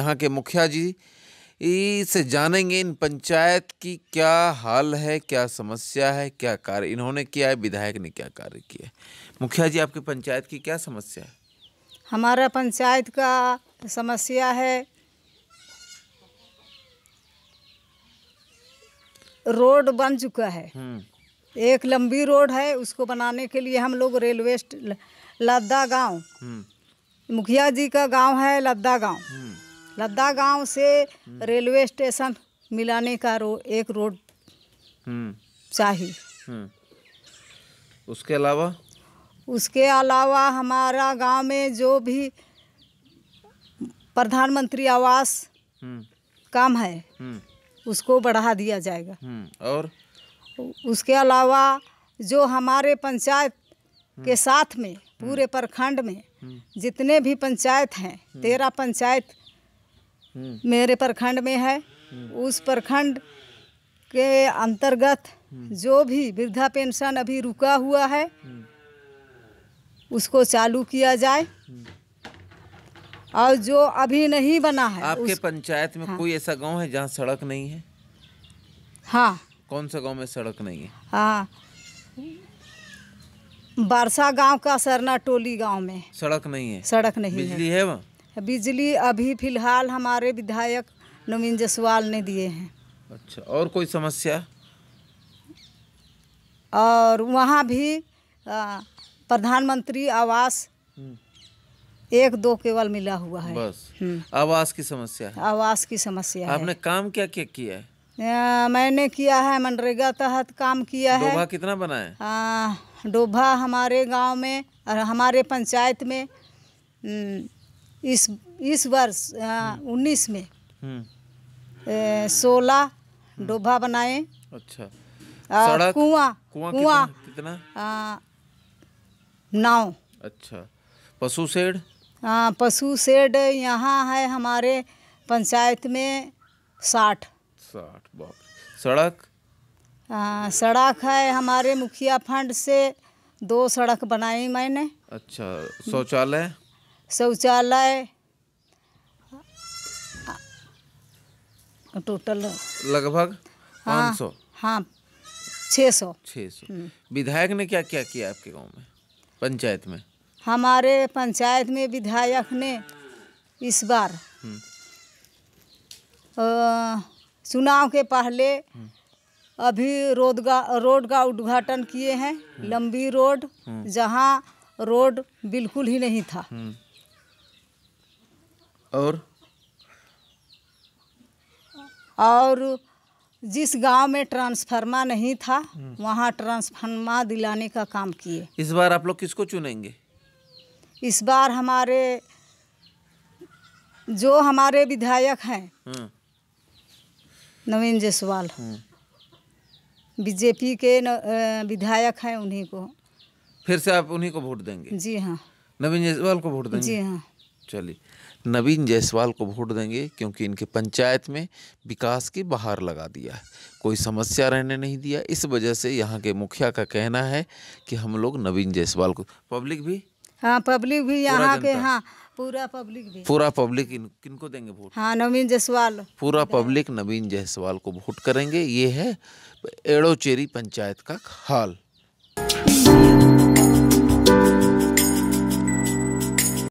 यहाँ के मुखिया जी से जानेंगे इन पंचायत की क्या हाल है क्या समस्या है क्या कार्य इन्होंने किया है विधायक ने क्या कार्य किया है मुखिया जी आपके पंचायत की क्या समस्या है हमारा पंचायत का समस्या है रोड बन चुका है हम्म। एक लंबी रोड है उसको बनाने के लिए हम लोग रेलवे लद्दा गांव हम्म। मुखिया जी का गांव है लद्दा गांव हम्म। लद्दा गांव से हम्म। रेलवे स्टेशन मिलाने का रो एक रोड हम्म। चाहिए हम्म। उसके अलावा उसके अलावा हमारा गांव में जो भी प्रधानमंत्री आवास काम है उसको बढ़ा दिया जाएगा और उसके अलावा जो हमारे पंचायत के साथ में पूरे प्रखंड में जितने भी पंचायत हैं तेरह पंचायत मेरे प्रखंड में है उस प्रखंड के अंतर्गत जो भी वृद्धा पेंशन अभी रुका हुआ है उसको चालू किया जाए और जो अभी नहीं बना है आपके उस... पंचायत में हाँ। कोई ऐसा गांव है जहां सड़क नहीं है हाँ कौन सा गांव में सड़क नहीं है हाँ बारसा गांव का सरना टोली गांव में सड़क नहीं है सड़क नहीं बिजली है, है वहाँ बिजली अभी फिलहाल हमारे विधायक नवीन जसवाल ने दिए हैं अच्छा और कोई समस्या और वहाँ भी प्रधानमंत्री आवास हम्म। एक दो केवल मिला हुआ है बस हम्म। आवास की समस्या है आवास की समस्या आपने है। काम क्या क्या किया है आ, मैंने किया है मनरेगा तहत काम किया है डोभा कितना है डोभा हमारे गांव में और हमारे पंचायत में न, हम्म, इस इस वर्ष हाँ, हम्म। उन्नीस में हम्म। सोलह हम्म। डोभा बनाए अच्छा कुआं कुआं कितना नाव अच्छा पशु शेड हाँ पशु शेड यहाँ है हमारे पंचायत में साठ साठ सड़क आ, सड़क है हमारे मुखिया फंड से दो सड़क बनाई मैंने अच्छा शौचालय शौचालय टोटल लगभग हाँ सौ हाँ छः सौ छः सौ हम्म। विधायक ने क्या क्या किया आपके गांव में पंचायत में हमारे पंचायत में विधायक ने इस बार हम्म। चुनाव के पहले हम्म। अभी रोडगार रोड का उद्घाटन किए हैं लंबी रोड जहां रोड बिल्कुल ही नहीं था और और जिस गांव में ट्रांसफार्मा नहीं था वहां ट्रांसफार्मा दिलाने का काम किए इस बार आप लोग किसको चुनेंगे इस बार हमारे जो हमारे विधायक हैं हम्म। नवीन जायसवाल हम्म। बीजेपी के विधायक हैं उन्हीं को फिर से आप उन्हीं को वोट देंगे जी हाँ नवीन जायसवाल को वोट देंगे जी हाँ चलिए नवीन जायसवाल को वोट देंगे क्योंकि इनके पंचायत में विकास की बाहर लगा दिया है कोई समस्या रहने नहीं दिया इस वजह से यहाँ के मुखिया का कहना है कि हम लोग नवीन जायसवाल को पब्लिक भी हाँ पब्लिक भी यहाँ के हाँ पूरा पब्लिक भी पूरा पब्लिक इन किन को देंगे वोट हाँ नवीन जायसवाल पूरा पब्लिक नवीन जायसवाल को वोट करेंगे ये है एड़ोचेरी पंचायत का हाल